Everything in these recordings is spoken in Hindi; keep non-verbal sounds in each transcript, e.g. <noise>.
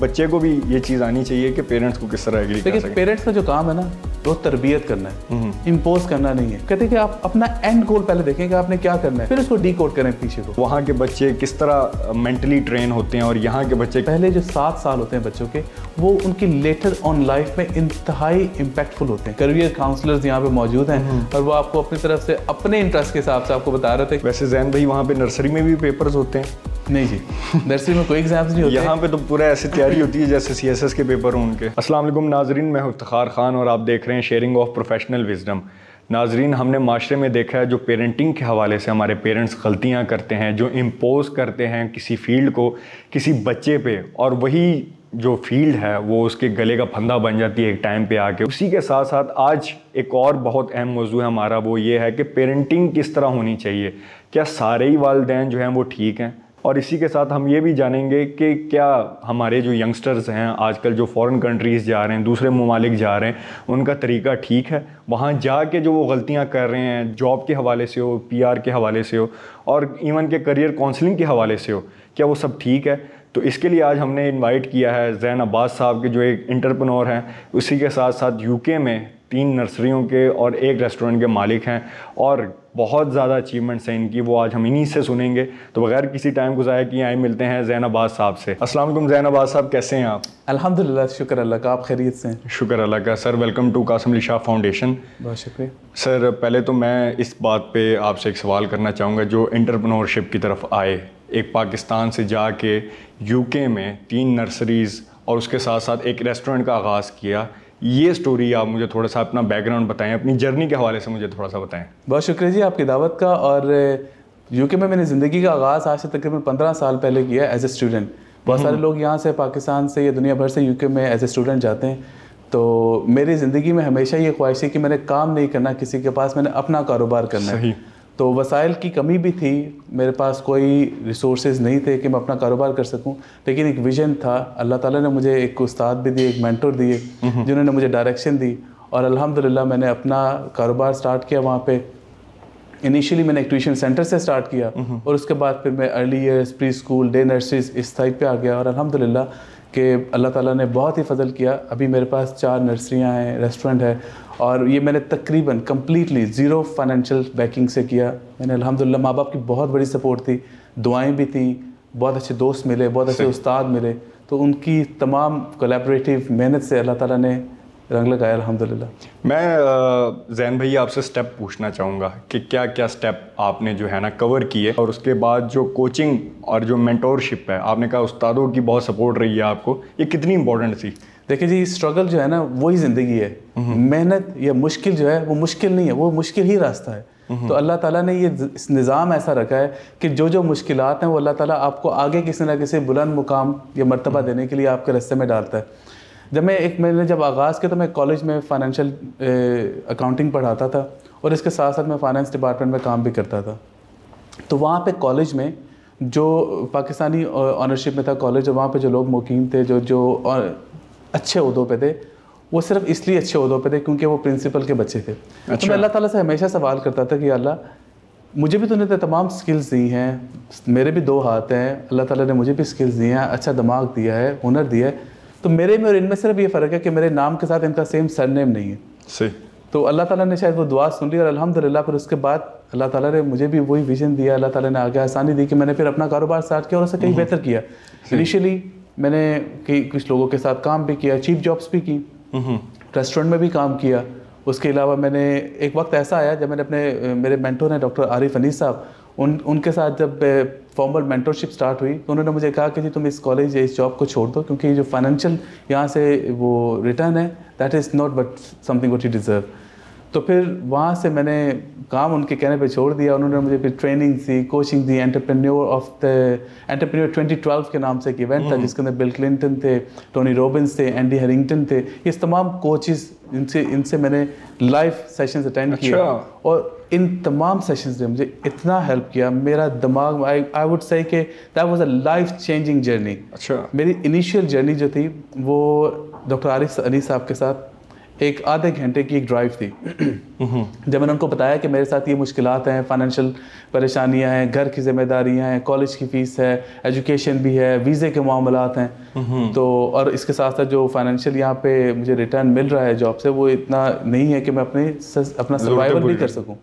बच्चे को भी ये चीज़ आनी चाहिए कि पेरेंट्स को किस तरह एग्री पेरेंट्स का जो काम है ना वो तो तरबियत करना है इम्पोज करना नहीं है कहते कि आप अपना एंड गोल पहले देखें कि आपने क्या करना है फिर उसको डी करें पीछे को वहाँ के बच्चे किस तरह मेंटली ट्रेन होते हैं और यहाँ के बच्चे पहले जो सात साल होते हैं बच्चों के वो उनकी लेटर ऑन लाइफ में इंतहाई इम्पैक्टफुल होते हैं करियर काउंसलर्स यहाँ पे मौजूद हैं हम्म। और वो आपको अपनी तरफ से अपने इंटरेस्ट के हिसाब से आपको बता रहे थे वैसे जैन भाई वहाँ पे नर्सरी में भी पेपर्स होते हैं नहीं जी नर्सरी में कोई एग्जाम्स नहीं होते यहाँ पे तो पूरा ऐसी तैयारी होती है जैसे सी के पेपर हों उनके असला नाजरीन मैं इफ्तार खान और आप देख रहे हैं रहे हैं शेयरिंग ऑफ प्रोफेशनल विजडम नाजरीन हमने माशरे में देखा है जो पेरेंटिंग के हवाले से हमारे पेरेंट्स गलतियाँ करते हैं जो इम्पोज़ करते हैं किसी फील्ड को किसी बच्चे पे और वही जो फील्ड है वो उसके गले का फंदा बन जाती है एक टाइम पे आके उसी के साथ साथ आज एक और बहुत अहम मौजू है हमारा वो ये है कि पेरेंटिंग किस तरह होनी चाहिए क्या सारे ही वालदेन जो हैं वो ठीक हैं और इसी के साथ हम ये भी जानेंगे कि क्या हमारे जो यंगस्टर्स हैं आजकल जो फॉरेन कंट्रीज़ जा रहे हैं दूसरे ममालिक जा रहे हैं उनका तरीका ठीक है वहाँ जा के जो वो गलतियाँ कर रहे हैं जॉब के हवाले से हो पी के हवाले से हो और इवन के करियर काउंसलिंग के हवाले से हो क्या वो सब ठीक है तो इसके लिए आज हमने इनवाइट किया है जैन अब्बास साहब के जो एक इंटरप्रनोर हैं उसी के साथ साथ यूके में तीन नर्सरियों के और एक रेस्टोरेंट के मालिक हैं और बहुत ज़्यादा अचीवमेंट्स हैं इनकी वो आज हम इन्हीं से सुनेंगे तो बगैर किसी टाइम को ज़ाया किए आए मिलते हैं जैन आबाद साहब से असलम जैन आबाद साहब कैसे हैं आप अल्हम्दुलिल्लाह शुक्र अल्लाह का आप खैरियत से हैं शुक्र अल्लाह का sir welcome to Kasam Ali Shah foundation बहुत शुक्रिया सर पहले तो मैं इस बात पर आपसे एक सवाल करना चाहूँगा जो इंटरप्रनोरशिप की तरफ आए एक पाकिस्तान से जाके यूके में तीन नर्सरीज़ और उसके साथ साथ एक रेस्टोरेंट का आगाज़ किया ये स्टोरी आप मुझे थोड़ा सा अपना बैकग्राउंड बताएं अपनी जर्नी के हवाले से मुझे थोड़ा सा बताएं बहुत शुक्रिया जी आपकी दावत का और यूके में मैंने ज़िंदगी का आगाज़ आज से तकरीबन पंद्रह साल पहले किया एज ए स्टूडेंट बहुत सारे हम्म। लोग यहाँ से पाकिस्तान से या दुनिया भर से यूके में एज ए स्टूडेंट जाते हैं तो मेरी ज़िंदगी में हमेशा ये ख्वाहिश है कि मैंने काम नहीं करना किसी के पास मैंने अपना कारोबार करना है तो वसाइल की कमी भी थी मेरे पास कोई रिसोर्सेज नहीं थे कि मैं अपना कारोबार कर सकूं लेकिन एक विज़न था अल्लाह ताला ने मुझे एक उस्ताद भी दिए एक मेंटर दिए जिन्होंने मुझे डायरेक्शन दी और अल्हम्दुलिल्लाह मैंने अपना कारोबार स्टार्ट किया वहाँ पे इनिशियली मैंने एक ट्यूशन सेंटर से स्टार्ट किया और उसके बाद फिर मैं early years preschool day nurseries इस टाइप पर आ गया और अलहमदिल्ला के अल्लाह ताला ने बहुत ही फजल किया अभी मेरे पास चार नर्सरियाँ हैं रेस्टोरेंट है और ये मैंने तकरीबन कम्प्लीटली ज़ीरो फाइनेंशियल बैकिंग से किया मैंने अलहमदिल्ला माँ बाप की बहुत बड़ी सपोर्ट थी दुआएँ भी थी बहुत अच्छे दोस्त मिले बहुत अच्छे उस्ताद मिले तो उनकी तमाम कोलेबरेटिव मेहनत से अल्लाह ताला ने रंग लगाया अलहमदिल्ला मैं जैन भैया आपसे स्टेप पूछना चाहूँगा कि क्या क्या स्टेप आपने जो है ना कवर किए और उसके बाद जो कोचिंग और जो मेंटोरशिप है आपने कहा उस्तादों की बहुत सपोर्ट रही है आपको ये कितनी इंपॉर्टेंट थी देखिए जी स्ट्रगल जो है ना वही ज़िंदगी है हम्म। मेहनत या मुश्किल जो है वो मुश्किल नहीं है वो मुश्किल ही रास्ता है हम्म। तो अल्लाह ताला ने ये निज़ाम ऐसा रखा है कि जो जो मुश्किल हैं वो अल्लाह ताला आपको आगे किसी ना किसी बुलंद मुकाम या मरतबा हम्म। देने के लिए आपके रस्ते में डालता है जब मैं एक मैंने जब आगाज़ किया तो मैं कॉलेज में फाइनेंशियल अकाउंटिंग पढ़ाता था और इसके साथ साथ मैं फाइनेंस डिपार्टमेंट में काम भी करता था तो वहाँ पे कॉलेज में जो पाकिस्तानी ऑनरशिप में था कॉलेज वहाँ पे जो लोग मुकीम थे जो जो अच्छे उहदों पे थे वो सिर्फ इसलिए अच्छे उहदों पे थे क्योंकि वो प्रिंसिपल के बच्चे थे अच्छा। तो मैं अच्छा। अल्लाह ताला से हमेशा सवाल करता था कि अल्लाह मुझे भी तूने तमाम स्किल्स दी हैं मेरे भी दो हाथ हैं अल्लाह ताला ने मुझे भी स्किल्स दी हैं अच्छा दिमाग दिया है हुनर दिया है तो मेरे में और इनमें सिर्फ ये फ़र्क है कि मेरे नाम के साथ इनका सेम सरनेम नहीं है सही तो अल्लाह ताला ने शायद वो दुआ सुन ली और अल्हम्दुलिल्लाह फिर उसके बाद अल्लाह ताला ने मुझे भी वही विजन दिया अल्लाह ताला ने आगे आसानी दी कि मैंने फिर अपना कारोबार स्टार्ट किया और उसे कहीं हम्म। बेहतर किया इनिशियली मैंने कई कुछ लोगों के साथ काम भी किया चीफ जॉब्स भी की रेस्टोरेंट हम्म। में भी काम किया उसके अलावा मैंने एक वक्त ऐसा आया जब मैंने अपने मेरे मेंटो ने डॉक्टर आरिफ अनीस साहब उन उनके साथ जब फॉर्मल मेंटरशिप स्टार्ट हुई तो उन्होंने मुझे कहा कि जी तुम इस कॉलेज या इस जॉब को छोड़ दो क्योंकि जो फाइनेंशियल यहाँ से वो रिटर्न है that is not but something what you deserve तो फिर वहाँ से मैंने काम उनके कहने पे छोड़ दिया उन्होंने मुझे फिर ट्रेनिंग दी कोचिंग दी एंटरप्रेन्योर ऑफ द एंटरप्रेन्योर 2012 के नाम से एक इवेंट था हम्म। जिसके अंदर बिल क्लिंटन थे टोनी रॉबिन्स थे एंडी हरिंगटन थे इस तमाम कोचिज इनसे इनसे मैंने लाइव सेशंस अटेंड अच्छा। किए और इन तमाम सेशंस ने मुझे इतना हेल्प किया मेरा दिमाग आई आई वुड से कि that was a life changing journey अच्छा मेरी इनिशियल जर्नी जो थी वो डॉक्टर आरिफ अली साहब के साथ एक आधे घंटे की एक ड्राइव थी हम्म। जब मैंने उनको बताया कि मेरे साथ ये मुश्किल हैं फाइनेंशियल परेशानियाँ हैं घर की जिम्मेदारियाँ हैं कॉलेज की फ़ीस है एजुकेशन भी है वीज़े के मामला हैं हम्म। तो और इसके साथ साथ जो फाइनेंशियल यहाँ पे मुझे रिटर्न मिल रहा है जॉब से वो इतना नहीं है कि मैं अपने अपना सर्वाइवल भी कर सकूँ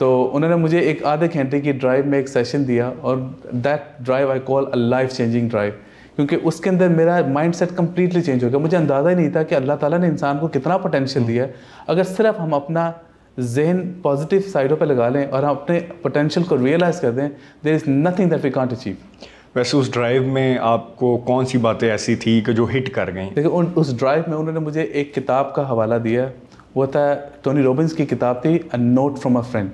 तो उन्होंने मुझे एक आधे घंटे की ड्राइव में एक सेशन दिया और that drive I call a life changing drive क्योंकि उसके अंदर मेरा माइंड सेट कम्प्लीटली चेंज हो गया मुझे अंदाज़ा ही नहीं था कि अल्लाह ताला ने इंसान को कितना पोटेंशियल दिया है अगर सिर्फ हम अपना जहन पॉजिटिव साइडों पर लगा लें और हम अपने पोटेंशियल को रियलाइज़ कर दें there is nothing that we can't achieve वैसे उस ड्राइव में आपको कौन सी बातें ऐसी थी कि जो हिट कर गई देखिए उन उस ड्राइव में उन्होंने मुझे एक किताब का हवाला दिया वो था टोनी रॉबिन्स की किताब थी a note from a friend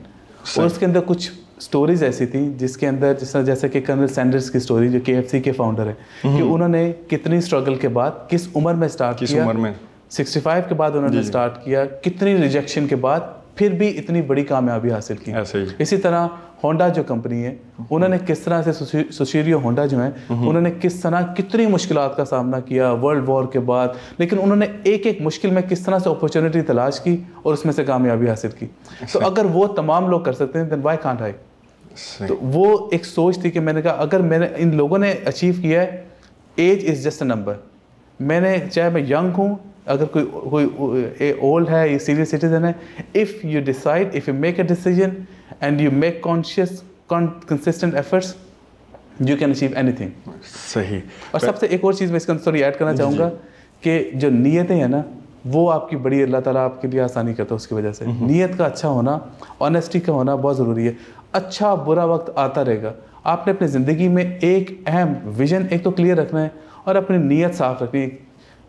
और उसके अंदर कुछ स्टोरीज ऐसी थी जिसके अंदर जिस जैसे कि कर्नल सैंडर्स की स्टोरी जो के के फाउंडर है कि हम्म। उन्होंने कितनी स्ट्रगल के बाद किस उम्र में स्टार्ट किस किया उम्र में 65 के बाद उन्होंने स्टार्ट किया कितनी रिजेक्शन के बाद फिर भी इतनी बड़ी कामयाबी हासिल की ऐसे ही इसी तरह होंडा जो कंपनी है उन्होंने किस तरह से सुशीरियो होंडा जो है उन्होंने किस तरह कितनी मुश्किल का सामना किया वर्ल्ड वॉर के बाद लेकिन उन्होंने एक एक मुश्किल में किस तरह से अपॉर्चुनिटी तलाश की और उसमें से कामयाबी हासिल की तो अच्छा। अगर वो तमाम लोग कर सकते हैं देन वाई कांट आई तो वो एक सोच थी कि मैंने कहा अगर मैंने इन लोगों ने अचीव किया है age is just a number मैंने चाहे मैं यंग हूँ अगर कोई कोई ओल्ड है सीनियर सिटीज़न है if you decide if you make a decision and you make conscious consistent efforts you can achieve anything सही और सबसे एक और चीज़ मैं इसका सॉरी ऐड करना चाहूँगा कि जो नीयतें हैं ना वो आपकी बड़ी अल्लाह ताला आपके लिए आसानी करता है उसकी वजह से नीयत का अच्छा होना ऑनेस्टी का होना बहुत ज़रूरी है अच्छा बुरा वक्त आता रहेगा आपने अपनी ज़िंदगी में एक अहम विजन एक तो क्लियर रखना है और अपनी नीयत साफ रखनी है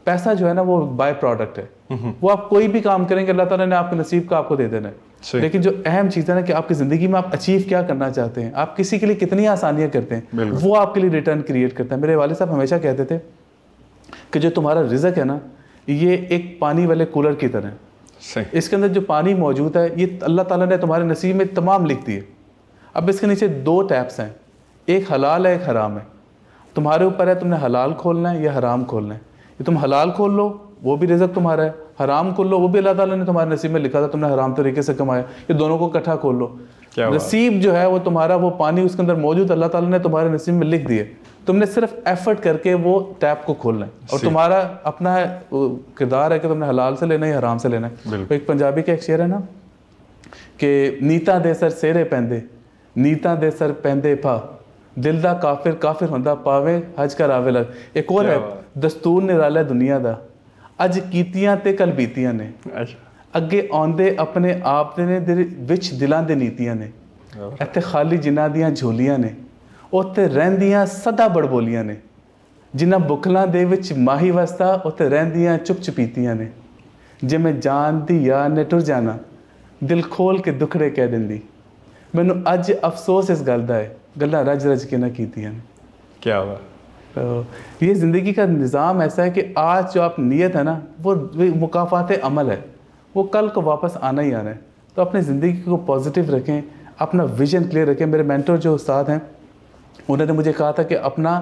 पैसा जो है ना वो बाय प्रोडक्ट है वो आप कोई भी काम करेंगे अल्लाह ताला ने आपको नसीब का आपको दे देना है लेकिन जो अहम चीज़ है ना कि आपकी ज़िंदगी में आप अचीव क्या करना चाहते हैं आप किसी के लिए कितनी आसानियाँ करते हैं वो आपके लिए रिटर्न क्रिएट करता है मेरे वाले साहब हमेशा कहते थे कि जो तुम्हारा रिजक है ना ये एक पानी वाले कूलर की तरह इसके अंदर जो पानी मौजूद है ये अल्लाह ताला ने तुम्हारे नसीब में तमाम लिख दिए अब इसके नीचे दो टैप्स हैं एक हलाल है एक हराम है तुम्हारे ऊपर है तुमने हलाल खोलना है या हराम खोलना है ये तुम हलाल खोल लो वो भी रिजक तुम्हारा है हराम खोल लो वो भी अल्लाह ताला ने तुम्हारे नसीब में लिखा था तुमने हराम तरीके से कमाया ये दोनों को इकट्ठा खोल लो नसीब जो है वो तुम्हारा वो पानी उसके अंदर मौजूद अल्लाह ताला ने तुम्हारे नसीब में लिख दिए तुमने सिर्फ एफर्ट करके वो टैप को खोलना है और तुम्हारा अपना किरदार है कि तुमने हलाल से लेना है हराम से लेना है तो एक पंजाबी का एक शेर है ना कि नीता दे सर सेरे पेंदे नीता दे सर पेंदे पा दिल ਦਾ काफिर काफिर होंदा पावे हज करावे लग एक और है दस्तूर निराला दुनिया का ਅੱਜ ਕੀਤੀਆਂ ਤੇ ਕੱਲ ਬੀਤੀਆਂ ਨੇ ਅੱਗੇ ਆਉਂਦੇ ਆਪਣੇ ਆਪ ਦੇ ਨੇ ਦੇ ਵਿੱਚ ਦਿਲਾਂ ਦੇ ਨੀਤੀਆਂ ਨੇ ਇੱਥੇ ਖਾਲੀ ਜਿਨ੍ਹਾਂ ਦੀਆਂ ਝੋਲੀਆਂ ਨੇ ਉੱਥੇ ਰਹਿੰਦੀਆਂ ਸਦਾ ਬੜਬੋਲੀਆਂ ਨੇ ਜਿਨ੍ਹਾਂ ਬੁਖਲਾਂ ਦੇ ਵਿੱਚ ਮਾਹੀ ਵਸਤਾ ਉੱਥੇ ਰਹਿੰਦੀਆਂ ਚੁੱਪ ਨੇ ਜੇ ਮੈਂ ਜਾਣਦੀ ਯਾਰ ਨੇ ਟੁਰ ਜਾਣਾ ਦਿਲ ਖੋਲ ਕੇ ਦੁਖੜੇ ਕਹਿ ਦਿੰਦੀ ਮੈਨੂੰ ਅੱਜ ਅਫਸੋਸ ਇਸ ਗੱਲ ਦਾ ਹੈ ਗੱਲਾਂ ਰਜ ਰਜ ਕੇ ਨਾ ਕੀਤੀਆਂ ਨੇ ਕੀ ਆਵਾ तो ये ज़िंदगी का निज़ाम ऐसा है कि आज जो आप नीयत है ना वो मुकाफ़ात अमल है वो कल को वापस आना ही आना है तो अपने ज़िंदगी को पॉजिटिव रखें अपना विज़न क्लियर रखें मेरे मैंटर जो उस्ताद हैं उन्होंने मुझे कहा था कि अपना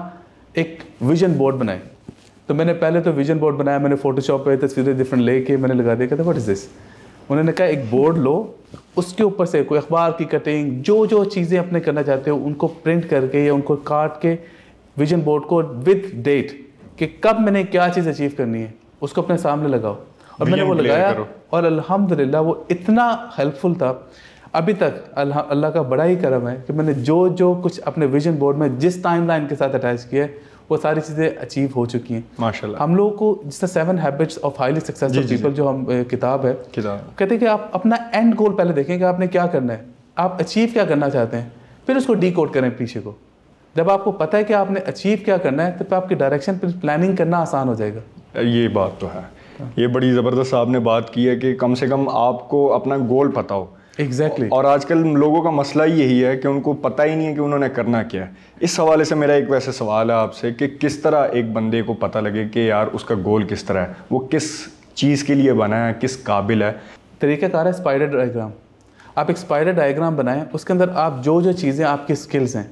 एक विज़न बोर्ड बनाएं तो मैंने पहले तो विज़न बोर्ड बनाया मैंने फ़ोटोशॉप पे तस्वीरें डिफरेंट ले के मैंने लगा दिया था वट इज़ दिस उन्होंने कहा एक बोर्ड लो उसके ऊपर से कोई अखबार की कटिंग जो जो चीज़ें अपने करना चाहते हो उनको प्रिंट करके या उनको काट के विजन बोर्ड को विद डेट कि कब मैंने क्या चीज़ अचीव करनी है उसको अपने सामने लगाओ और मैंने वो लगाया और अल्हम्दुलिल्लाह वो इतना हेल्पफुल था अभी तक अल्लाह का बड़ा ही करम है कि मैंने जो जो कुछ अपने विजन बोर्ड में जिस टाइम लाइन के साथ अटैच किया है वो सारी चीज़ें अचीव हो चुकी हैं माशाल्लाह हम लोगों को जिस तरह seven habits of highly successful people जो हम किताब है किताब कहते हैं कि आप अपना एंड गोल पहले देखें कि आपने क्या करना है आप अचीव क्या करना चाहते हैं फिर उसको डी करें पीछे को जब आपको पता है कि आपने अचीव क्या करना है तो आपकी डायरेक्शन पर प्लानिंग करना आसान हो जाएगा ये बात तो है ये बड़ी ज़बरदस्त आपने बात की है कि कम से कम आपको अपना गोल पता हो एग्जैक्टली exactly. और आजकल लोगों का मसला यही है कि उनको पता ही नहीं है कि उन्होंने करना क्या है इस हवाले से मेरा एक वैसे सवाल है आपसे कि किस तरह एक बंदे को पता लगे कि यार उसका गोल किस तरह है वो किस चीज़ के लिए बना है किस काबिल है तरीक़ाकार है स्पाइडर डायग्राम आप एक स्पाइडर डायग्राम बनाएं उसके अंदर आप जो जो चीज़ें आपकी स्किल्स हैं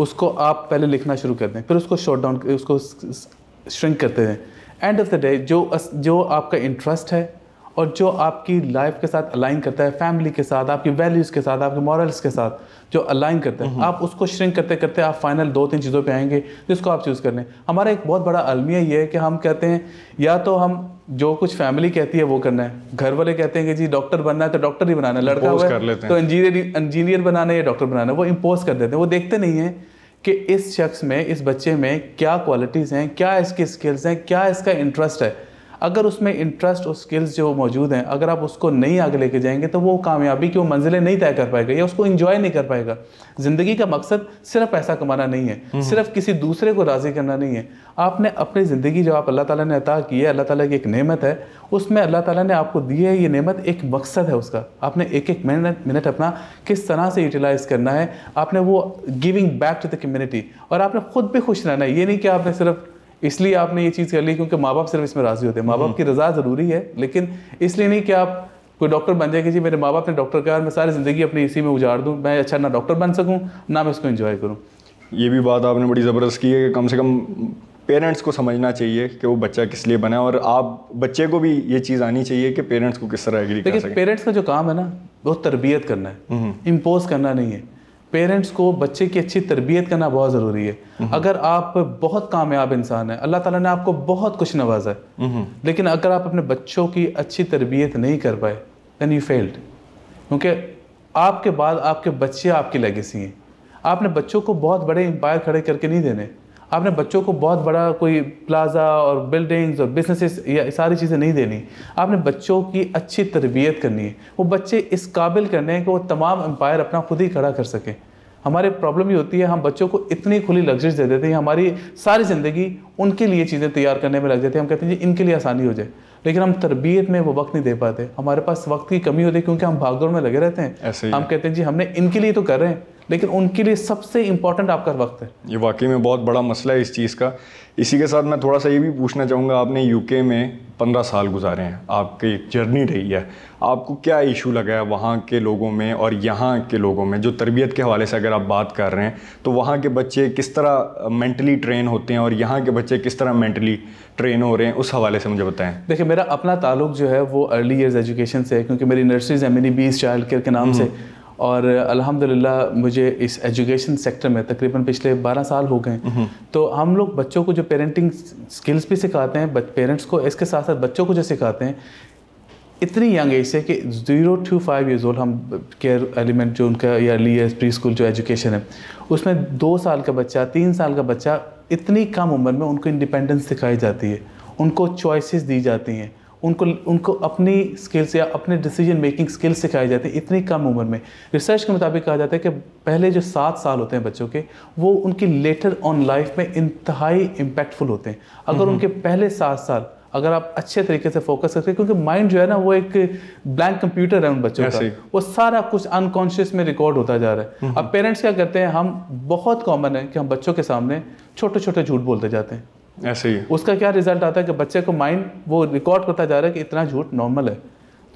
उसको आप पहले लिखना शुरू कर दें फिर उसको शॉर्ट डाउन उसको श्रिंक करते रहें एंड ऑफ द डे जो जो आपका इंटरेस्ट है और जो आपकी लाइफ के साथ अलाइन करता है फैमिली के साथ आपकी वैल्यूज़ के साथ आपके मॉरल्स के साथ जो अलाइन करता है आप उसको श्रिंक करते करते आप फाइनल दो तीन चीज़ों पे आएंगे जिसको आप चूज़ कर लें हमारा एक बहुत बड़ा अलमिया ये है कि हम कहते हैं या तो हम जो कुछ फैमिली कहती है वो करना है घर वाले कहते हैं कि जी डॉक्टर बनना है तो डॉक्टर ही बनाना है लड़का हुआ है तो इंजीनियर इंजीनियर बनाना है या डॉक्टर बनाना है वो इम्पोज कर देते हैं वो देखते नहीं हैं कि इस शख्स में इस बच्चे में क्या क्वालिटीज़ हैं क्या इसकी स्किल्स हैं क्या इसका इंटरेस्ट है अगर उसमें इंटरेस्ट और स्किल्स जो मौजूद हैं अगर आप उसको नहीं आगे लेके जाएंगे तो वो कामयाबी की वो मंजिलें नहीं तय कर पाएगा या उसको इंजॉय नहीं कर पाएगा ज़िंदगी का मकसद सिर्फ पैसा कमाना नहीं है हम्म। सिर्फ किसी दूसरे को राज़ी करना नहीं है आपने अपनी ज़िंदगी जो आप अल्लाह ताला ने अता की है अल्लाह ताला की एक नेमत है उसमें अल्लाह ताला ने आपको दी है ये नेमत एक मकसद है उसका आपने एक एक मिनट मिनट अपना किस तरह से यूटिलाइज़ करना है आपने वो giving back to the community और आपने खुद भी खुश रहना है ये नहीं कि आपने सिर्फ इसलिए आपने ये चीज़ कर ली क्योंकि माँ बाप सिर्फ इसमें राज़ी होते हैं माँ बाप हम्म। की रजा ज़रूरी है लेकिन इसलिए नहीं कि आप कोई डॉक्टर बन जाए कि जी मेरे माँ बाप ने डॉक्टर कहा मैं सारी ज़िंदगी अपनी इसी में उजाड़ दूँ मैं अच्छा ना डॉक्टर बन सकूँ ना मैं इसको इन्जॉय करूँ ये भी बात आपने बड़ी ज़बरदस्त की है कि कम से कम पेरेंट्स को समझना चाहिए कि वो बच्चा किस लिए बना है और आप बच्चे को भी ये चीज़ आनी चाहिए कि पेरेंट्स को किस तरह एग्री देखिए पेरेंट्स का जो काम है ना वो तरबियत करना है इम्पोज हम्म। करना नहीं है पेरेंट्स को बच्चे की अच्छी तरबियत करना बहुत ज़रूरी है हम्म। अगर आप बहुत कामयाब इंसान हैं अल्लाह ताला ने आपको बहुत कुछ नवाजा है हम्म। लेकिन अगर आप अपने बच्चों की अच्छी तरबियत नहीं कर पाए दैन यू फेल्ड क्योंकि आपके बाद आपके बच्चे आपकी लेगेसी हैं आपने बच्चों को बहुत बड़े एम्पायर खड़े करके नहीं देने आपने बच्चों को बहुत बड़ा कोई प्लाजा और बिल्डिंग्स और बिजनेसेस या सारी चीज़ें नहीं देनी आपने बच्चों की अच्छी तरबियत करनी है वो बच्चे इस काबिल करने हैं कि वो तमाम एम्पायर अपना खुद ही खड़ा कर सकें हमारे प्रॉब्लम ये होती है हम बच्चों को इतनी खुली लग्जरीज दे देते हैं हमारी सारी ज़िंदगी उनके लिए चीज़ें तैयार करने में लग जाती है हम कहते हैं जी इनके लिए आसानी हो जाए लेकिन हम तरबियत में वो वक्त नहीं दे पाते हमारे पास वक्त की कमी होती है क्योंकि हम भागदौड़ में लगे रहते हैं हम कहते हैं जी हमने इनके लिए तो कर रहे हैं लेकिन उनके लिए सबसे इम्पॉर्टेंट आपका वक्त है ये वाकई में बहुत बड़ा मसला है इस चीज़ का इसी के साथ मैं थोड़ा सा ये भी पूछना चाहूँगा आपने यूके में पंद्रह साल गुजारे हैं आपकी एक जर्नी रही है आपको क्या इशू लगा है वहाँ के लोगों में और यहाँ के लोगों में जो तरबियत के हवाले से अगर आप बात कर रहे हैं तो वहाँ के बच्चे किस तरह मेंटली ट्रेन होते हैं और यहाँ के बच्चे किस तरह मेंटली ट्रेन हो रहे हैं उस हवाले से मुझे बताएं देखिए मेरा अपना ताल्लुक जो है वो अर्ली ईयर्स एजुकेशन से है क्योंकि मेरी नर्सरीज है मेरी बीस चाइल्ड केयर के नाम से हम्म। और अल्हम्दुलिल्लाह मुझे इस एजुकेशन सेक्टर में तकरीबन पिछले 12 साल हो गए हम्म। तो हम लोग बच्चों को जो पेरेंटिंग स्किल्स भी सिखाते हैं पेरेंट्स को इसके साथ साथ बच्चों को जो सिखाते हैं इतनी यंग एज से कि zero to five years old हम केयर एलिमेंट जो उनका या अर्ली ईयर्स प्री स्कूल जो एजुकेशन है उसमें दो साल का बच्चा तीन साल का बच्चा इतनी कम उम्र में उनको इंडिपेंडेंस सिखाई जाती है उनको चॉइसेस दी जाती हैं उनको उनको अपनी स्किल्स या अपने डिसीजन मेकिंग स्किल्स सिखाई जाती है इतनी कम उम्र में रिसर्च के मुताबिक कहा जाता है कि पहले जो सात साल होते हैं बच्चों के वो उनकी लेटर ऑन लाइफ में इंतहाई इम्पैक्टफुल होते हैं अगर उनके पहले सात साल अगर आप अच्छे तरीके से फोकस करते हैं क्योंकि माइंड जो है ना वो एक ब्लैंक कंप्यूटर है उन बच्चों का वो सारा कुछ अनकॉन्शियस में रिकॉर्ड होता जा रहा है अब पेरेंट्स क्या करते हैं हम बहुत कॉमन है कि हम बच्चों के सामने छोटे छोटे झूठ बोलते जाते हैं ऐसे ही उसका क्या रिजल्ट आता है कि बच्चे को माइंड वो रिकॉर्ड करता जा रहा है कि इतना झूठ नॉर्मल है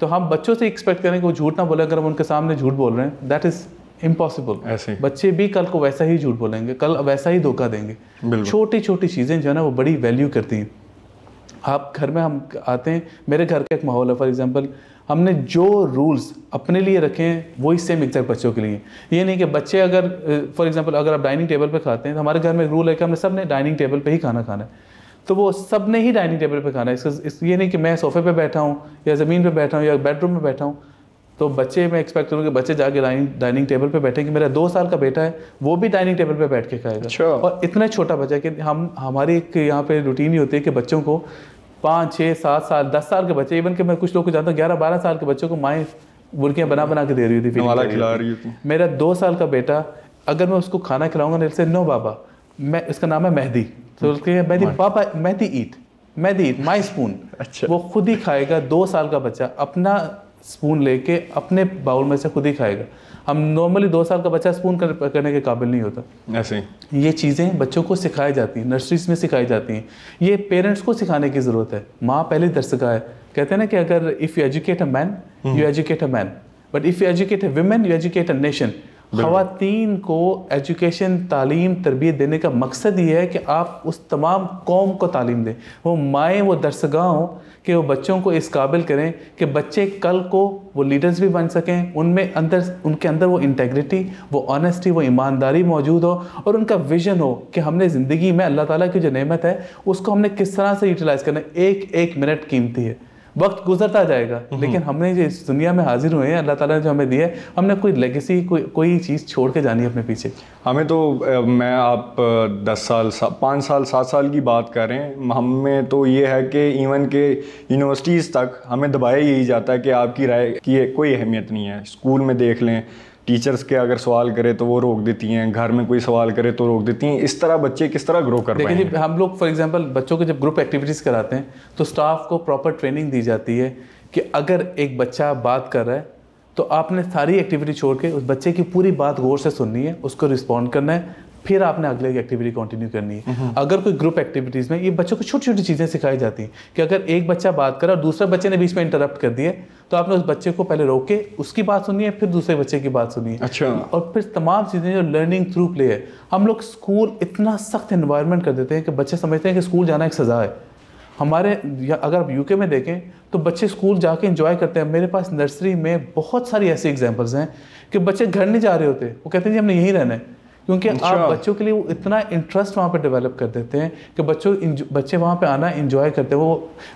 तो हम बच्चों से एक्सपेक्ट करें कि वो झूठ ना बोले अगर हम उनके सामने झूठ बोल रहे हैं दैट इज़ इम्पॉसिबल ऐसे बच्चे भी कल को वैसा ही झूठ बोलेंगे कल वैसा ही धोखा देंगे छोटी छोटी चीज़ें जो है ना वो बड़ी वैल्यू करती हैं आप घर में हम आते हैं मेरे घर का एक माहौल है फॉर एग्जाम्पल हमने जो रूल्स अपने लिए रखे हैं वही सेम एग्जैक्ट बच्चों के लिए ये नहीं कि बच्चे अगर फॉर एग्जांपल अगर आप डाइनिंग टेबल पर खाते हैं तो हमारे घर में एक रूल है कि हमने सब ने डाइनिंग टेबल पर ही खाना खाना है तो वो सब ने ही डाइनिंग टेबल पर खाना है इसका इस ये नहीं कि मैं सोफे पर बैठा हूँ या ज़मीन पर बैठा हूँ या बेडरूम में बैठा हूँ तो बच्चे मैं एक्सपेक्ट करूँ कि बच्चे जाके डाइनिंग डाइनिंग टेबल पर बैठे कि मेरा दो साल का बेटा है वो भी डाइनिंग टेबल पर बैठ के खाएगा अच्छा। और इतना छोटा बच्चा कि हम हमारी एक यहाँ पे रूटीन ही होती है कि बच्चों को पाँच छः सात साल दस साल के बच्चे इवन के मैं कुछ लोग को जानता हूँ ग्यारह बारह साल के बच्चों को माए मुर्गियाँ बना बना के दे रही थी खिला रही थी मेरा दो साल का बेटा अगर मैं उसको खाना खिलाऊंगा मेरे से नो बाबा मैं इसका नाम है मेहदी तो हम्म। उसके मेहदी पापा Mehdi eat Mehdi eat my spoon अच्छा वो खुद ही खाएगा दो साल का बच्चा अपना स्पून लेके अपने बाउल में से खुद ही खाएगा हम नॉर्मली दो साल का बच्चा स्पून कर, करने के काबिल नहीं होता ऐसे ये चीज़ें बच्चों को सिखाई जाती हैं नर्सरीज में सिखाई जाती हैं ये पेरेंट्स को सिखाने की ज़रूरत है माँ पहले दर है कहते हैं ना कि अगर if you educate a man you educate a man but if you educate a women you educate a nation खातन को एजुकेशन तालीम तरबियत देने का मकसद ये है कि आप उस तमाम कौम को तालीम दें वो माएँ वो दरसगाह हों कि वो बच्चों को इस काबिल करें कि बच्चे कल को वो लीडर्स भी बन सकें उनमें अंदर उनके अंदर वो इंटेग्रिटी वो ऑनेस्टी वो ईमानदारी मौजूद हो और उनका विजन हो कि हमने ज़िंदगी में अल्लाह ताली की जो नमत है उसको हमने किस तरह से यूटिलाइज़ करना है एक एक मिनट कीमती है वक्त गुजरता जाएगा हम्म। लेकिन हमने जो इस दुनिया में हाजिर हुए हैं अल्लाह ताला ने जो हमें दिए हमने कोई लेगेसी कोई कोई चीज़ छोड़ के जानी है अपने पीछे हमें तो मैं आप दस साल सा, पाँच साल सात साल की बात करें हमें तो ये है कि इवन के यूनिवर्सिटीज़ तक हमें दबाया यही जाता है कि आपकी राय की कोई अहमियत नहीं है स्कूल में देख लें टीचर्स के अगर सवाल करें तो वो रोक देती हैं घर में कोई सवाल करे तो रोक देती हैं इस तरह बच्चे किस तरह ग्रो कर देखिए हम लोग फॉर एग्जांपल बच्चों के जब ग्रुप एक्टिविटीज़ कराते हैं तो स्टाफ को प्रॉपर ट्रेनिंग दी जाती है कि अगर एक बच्चा बात कर रहा है तो आपने सारी एक्टिविटी छोड़ के उस बच्चे की पूरी बात गौर से सुननी है उसको रिस्पॉन्ड करना है फिर आपने अगले की एक्टिविटी कंटिन्यू करनी है हम्म। अगर कोई ग्रुप एक्टिविटीज़ में ये बच्चों को छोटी छोटी चीज़ें सिखाई जाती हैं कि अगर एक बच्चा बात कर और दूसरे बच्चे ने बीच में इंटरप्ट कर दिया तो आपने उस बच्चे को पहले रोक के उसकी बात सुनी है फिर दूसरे बच्चे की बात सुनी है अच्छा और फिर तमाम चीज़ें जो लर्निंग थ्रू प्ले है हम लोग स्कूल इतना सख्त इन्वायरमेंट कर देते हैं कि बच्चे समझते हैं कि स्कूल जाना एक सज़ा है हमारे या अगर आप यूके में देखें तो बच्चे स्कूल जाके इंजॉय करते हैं मेरे पास नर्सरी में बहुत सारी ऐसी एग्जांपल्स हैं कि बच्चे घर नहीं जा रहे होते वो कहते हैं जी हमने यहीं रहना है क्योंकि आप अच्छा। बच्चों के लिए वो इतना इंटरेस्ट वहाँ पर डेवलप कर देते हैं कि बच्चों बच्चे वहाँ पर आना इन्जॉय करते हैं वो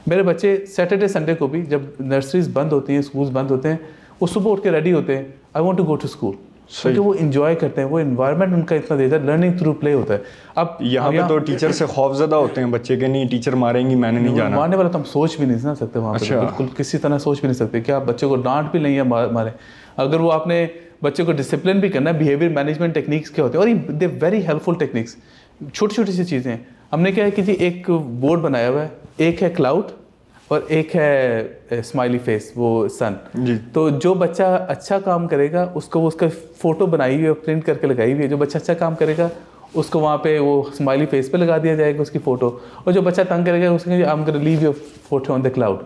मेरे बच्चे सैटरडे संडे को भी जब नर्सरीज बंद होती हैं स्कूल बंद होते हैं वो सुबह उठ के रेडी होते हैं I want to go to school क्योंकि वो इन्जॉय करते हैं वो इन्वायरमेंट उनका इतना देता है लर्निंग थ्रू प्ले होता है अब यहाँ पे तो टीचर से खौफ ज़्यादा होते हैं बच्चे के नहीं टीचर मारेंगी मैंने नहीं जाना मारने वाला तो हम सोच भी नहीं ना सकते वहाँ अच्छा। बिल्कुल किसी तरह सोच भी नहीं सकते कि आप बच्चे को डांट भी लें या मारें अगर वो आपने बच्चे को डिसिप्लिन भी करना है बिहेवियर मैनेजमेंट टेक्निक्स के होते हैं और दे वेरी हेल्पफुल टेक्निक्स छोटी छोटी सी चीज़ें हमने क्या है कि जी एक बोर्ड बनाया हुआ है एक है क्लाउड और एक है स्माइली फेस वो सन तो जो बच्चा अच्छा काम करेगा उसको वो उसका फ़ोटो बनाई हुई है प्रिंट करके लगाई हुई है जो बच्चा अच्छा काम करेगा उसको वहाँ पे वो स्माइली फेस पे लगा दिया जाएगा उसकी फ़ोटो और जो बच्चा तंग करेगा उसके I am leave your photo on the cloud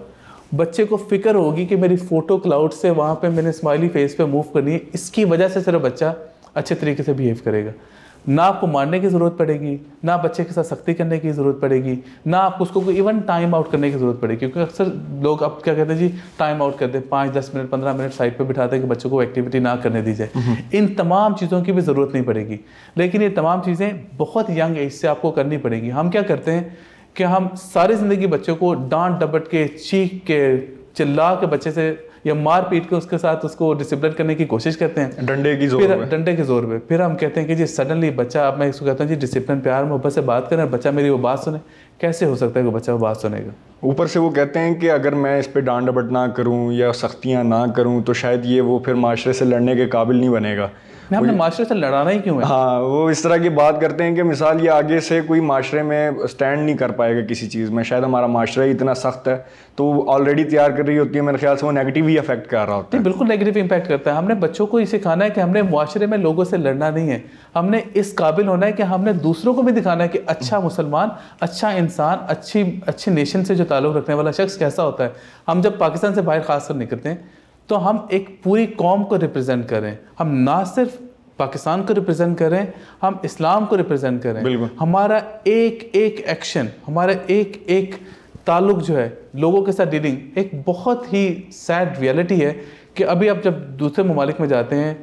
बच्चे को फिक्र होगी कि मेरी फ़ोटो क्लाउड से वहाँ पे मैंने स्माइली फेस पे मूव करनी है इसकी वजह से सिर्फ बच्चा अच्छे तरीके से बिहेव करेगा ना आपको मारने की ज़रूरत पड़ेगी ना बच्चे के साथ सख्ती करने की ज़रूरत पड़ेगी ना आपको उसको कोई इवन टाइम आउट करने की ज़रूरत पड़ेगी क्योंकि अक्सर लोग अब क्या कहते हैं जी टाइम आउट करते हैं पाँच दस मिनट पंद्रह मिनट साइड पे बिठाते हैं कि बच्चों को एक्टिविटी ना करने दी जाए हम्म। इन तमाम चीज़ों की भी ज़रूरत नहीं पड़ेगी लेकिन ये तमाम चीज़ें बहुत यंग एज से आपको करनी पड़ेगी हम क्या करते हैं कि हम सारी ज़िंदगी बच्चे को डांट डपट के चीख के चिल्ला के बच्चे से या मार पीट के उसके साथ उसको डिसिप्लिन करने की कोशिश करते हैं डंडे की जोर फिर डंडे के जोर पे फिर हम कहते हैं कि जी सडनली बच्चा अब मैं इसको कहता हूँ जी डिसिप्लिन प्यार मोहब्बत से बात करें बच्चा मेरी वो बात सुने कैसे हो सकता है कि बच्चा वो बात सुनेगा ऊपर से वो कहते हैं कि अगर मैं इस पर डांट डपट ना करूँ या सख्तियाँ ना करूँ तो शायद ये वो फिर माशरे से लड़ने के काबिल नहीं बनेगा मैं अपने माशरे से लड़ाना ही क्यों है हाँ वो इस तरह की बात करते हैं कि मिसाल ये आगे से कोई माशरे में स्टैंड नहीं कर पाएगा किसी चीज़ में शायद हमारा माशरा ही इतना सख्त है तो ऑलरेडी तैयार कर रही होती है मेरे ख्याल से वो नेगेटिव ही अफेक्ट कर रहा होता है बिल्कुल नेगेटिव इम्पैक्ट करता है हमने बच्चों को ये सिखाना है कि हमने माशरे में लोगों से लड़ना नहीं है हमने इस काबिल होना है कि हमने दूसरों को भी दिखाना है कि अच्छा मुसलमान अच्छा इंसान अच्छी अच्छे नेशन से जो ताल्लुक़ रखने वाला शख्स कैसा होता है हम जब पाकिस्तान से बाहर खासकर निकलते हैं तो हम एक पूरी कौम को रिप्रेजेंट करें हम ना सिर्फ पाकिस्तान को रिप्रेजेंट करें हम इस्लाम को रिप्रेजेंट करें हमारा एक एक एक्शन हमारा एक एक ताल्लुक जो है लोगों के साथ डीलिंग एक बहुत ही सैड रियलिटी है कि अभी आप जब दूसरे ममालिक में जाते हैं